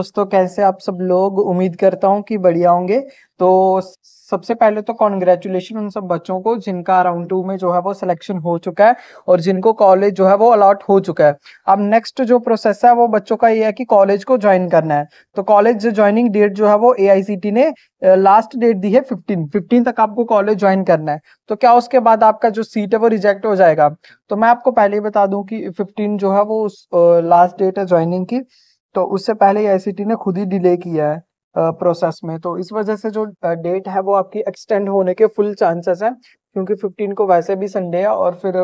दोस्तों कैसे आप सब लोग उम्मीद करता हूँ कि बढ़िया होंगे तो सबसे पहले तो कॉन्ग्रेचुलेशन उन सब बच्चों को जिनका राउंड टू में जो है वो सिलेक्शन हो चुका है और जिनको कॉलेज जो है वो अलॉट हो चुका है अब नेक्स्ट जो प्रोसेस है वो बच्चों का ये है कि कॉलेज को ज्वाइन करना है तो कॉलेज ज्वाइनिंग डेट जो है वो ए ने लास्ट डेट दी है फिफ्टीन फिफ्टीन तक आपको कॉलेज ज्वाइन करना है तो क्या उसके बाद आपका जो सीट है वो रिजेक्ट हो जाएगा तो मैं आपको पहले ही बता दूं कि फिफ्टीन जो है वो लास्ट डेट है ज्वाइनिंग की तो उससे पहले आईसीटी ने खुद ही डिले किया है प्रोसेस में तो इस वजह से जो डेट है वो आपकी एक्सटेंड होने के फुल चांसेस हैं क्योंकि 15 को वैसे भी संडे है और फिर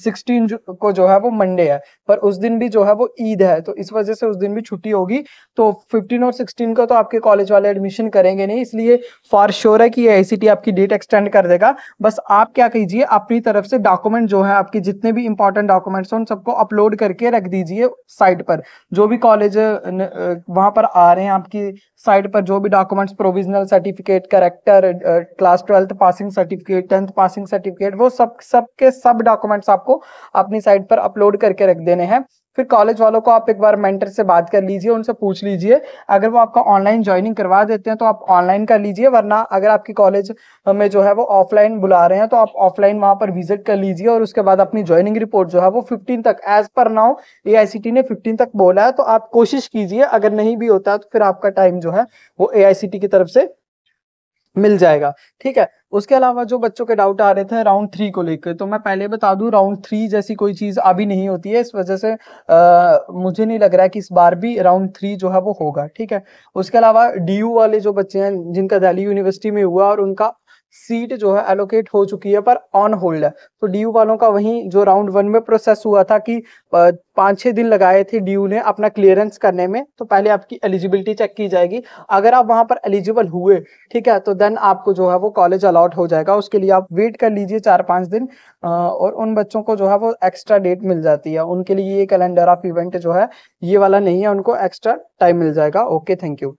सिक्सटीन को जो है वो मंडे है पर उस दिन भी जो है वो ईद है तो इस वजह से उस दिन भी छुट्टी होगी तो फिफ्टीन और सिक्सटीन का तो आपके कॉलेज वाले एडमिशन करेंगे नहीं इसलिए फॉर श्योर है कि ये आई आपकी डेट एक्सटेंड कर देगा बस आप क्या कीजिए अपनी तरफ से डॉक्यूमेंट जो है आपके जितने भी इंपॉर्टेंट डॉक्यूमेंट्स हैं उन सबको अपलोड करके रख दीजिए साइट पर जो भी कॉलेज वहां पर आ रहे हैं आपकी साइट पर जो भी documents provisional certificate character class twelfth passing certificate tenth passing certificate वो सब सबके सब, सब डॉक्यूमेंट्स आप आपको अपनी साइट पर अपलोड करके रख देने हैं फिर कॉलेज वालों को आप एक बार मेंटर से बात कर लीजिए उनसे पूछ लीजिए अगर वो आपका ऑनलाइन ज्वाइनिंग करवा देते हैं तो आप ऑनलाइन कर लीजिए वरना अगर आपकी कॉलेज में जो है वो ऑफलाइन बुला रहे हैं तो आप ऑफलाइन वहां पर विजिट कर लीजिए और उसके बाद अपनी ज्वाइनिंग रिपोर्ट जो है वो फिफ्टीन तक एज पर नाउ ए ने फिफ्टीन तक बोला है तो आप कोशिश कीजिए अगर नहीं भी होता तो फिर आपका टाइम जो है वो ए की तरफ से मिल जाएगा ठीक है उसके अलावा जो बच्चों के डाउट आ रहे थे राउंड थ्री को लेकर तो मैं पहले बता दूं राउंड थ्री जैसी कोई चीज़ अभी नहीं होती है इस वजह से आ, मुझे नहीं लग रहा है कि इस बार भी राउंड थ्री जो है वो होगा ठीक है उसके अलावा डी वाले जो बच्चे हैं जिनका दिल्ली यूनिवर्सिटी में हुआ और उनका सीट जो है एलोकेट हो चुकी है पर ऑन होल्ड है तो डी वालों का वहीं जो राउंड वन में प्रोसेस हुआ था कि पाँच छः दिन लगाए थे डी ने अपना क्लियरेंस करने में तो पहले आपकी एलिजिबिलिटी चेक की जाएगी अगर आप वहां पर एलिजिबल हुए ठीक है तो देन आपको जो है वो कॉलेज अलाउट हो जाएगा उसके लिए आप वेट कर लीजिए चार पाँच दिन और उन बच्चों को जो है वो एक्स्ट्रा डेट मिल जाती है उनके लिए ये कैलेंडर ऑफ इवेंट जो है ये वाला नहीं है उनको एक्स्ट्रा टाइम मिल जाएगा ओके थैंक यू